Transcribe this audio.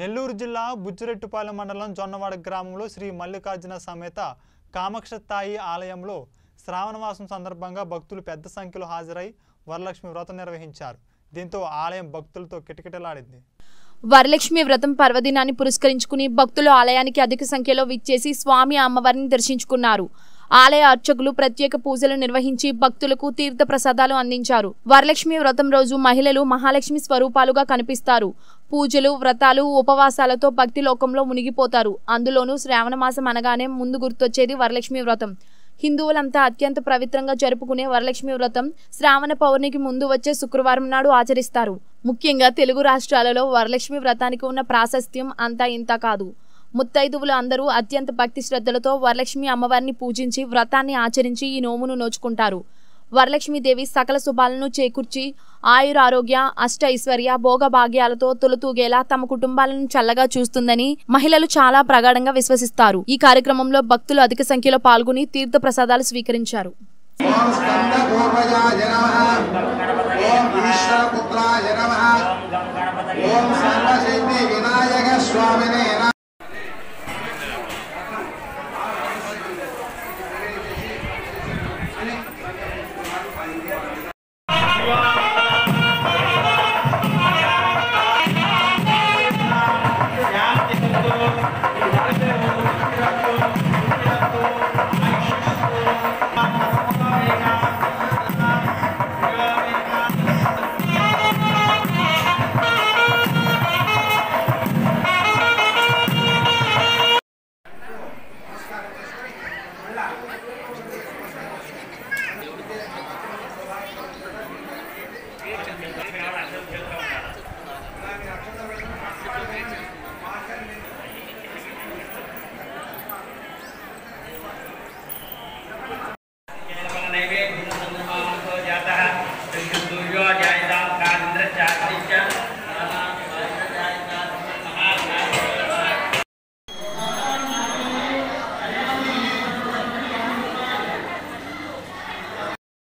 నెల్లూరు జిల్లా బుచ్చిరెట్టుపాలెం మండలం జొన్నవాడ గ్రామంలో శ్రీ మల్లికార్జున సమేత కామక్షత్తాయి ఆలయంలో శ్రావణమాసం సందర్భంగా భక్తులు పెద్ద సంఖ్యలో హాజరై వరలక్ష్మి వ్రతం నిర్వహించారు దీంతో ఆలయం భక్తులతో కిటకిటలాడింది వరలక్ష్మి వ్రతం పర్వదినాన్ని పురస్కరించుకుని భక్తులు ఆలయానికి అధిక సంఖ్యలో విచ్చేసి స్వామి అమ్మవారిని దర్శించుకున్నారు ఆలయ అర్చకులు ప్రత్యేక పూజలు నిర్వహించి భక్తులకు తీర్థ ప్రసాదాలు అందించారు వరలక్ష్మి వ్రతం రోజు మహిళలు మహాలక్ష్మి స్వరూపాలుగా కనిపిస్తారు పూజలు వ్రతాలు ఉపవాసాలతో భక్తి లోకంలో మునిగిపోతారు అందులోనూ శ్రావణ మాసం అనగానే ముందు గుర్తొచ్చేది వరలక్ష్మి వ్రతం హిందువులంతా అత్యంత పవిత్రంగా జరుపుకునే వరలక్ష్మి వ్రతం శ్రావణ పౌర్ణికి ముందు వచ్చే శుక్రవారం నాడు ఆచరిస్తారు ముఖ్యంగా తెలుగు రాష్ట్రాలలో వరలక్ష్మి వ్రతానికి ఉన్న ప్రాశస్త్యం అంతా ఇంత కాదు ముత్తైదువులు అందరూ అత్యంత భక్తి శ్రద్ధలతో వరలక్ష్మి అమ్మవారిని పూజించి వ్రతాన్ని ఆచరించి ఈ నోమును నోచుకుంటారు వరలక్ష్మీదేవి సకల శుభాలను చేకూర్చి ఆయుర ఆరోగ్య అష్ట ఐశ్వర్య భాగ్యాలతో తొలుతూగేలా తమ కుటుంబాలను చల్లగా చూస్తుందని మహిళలు చాలా ప్రగాఢంగా విశ్వసిస్తారు ఈ కార్యక్రమంలో భక్తులు అధిక సంఖ్యలో పాల్గొని తీర్థ ప్రసాదాలు స్వీకరించారు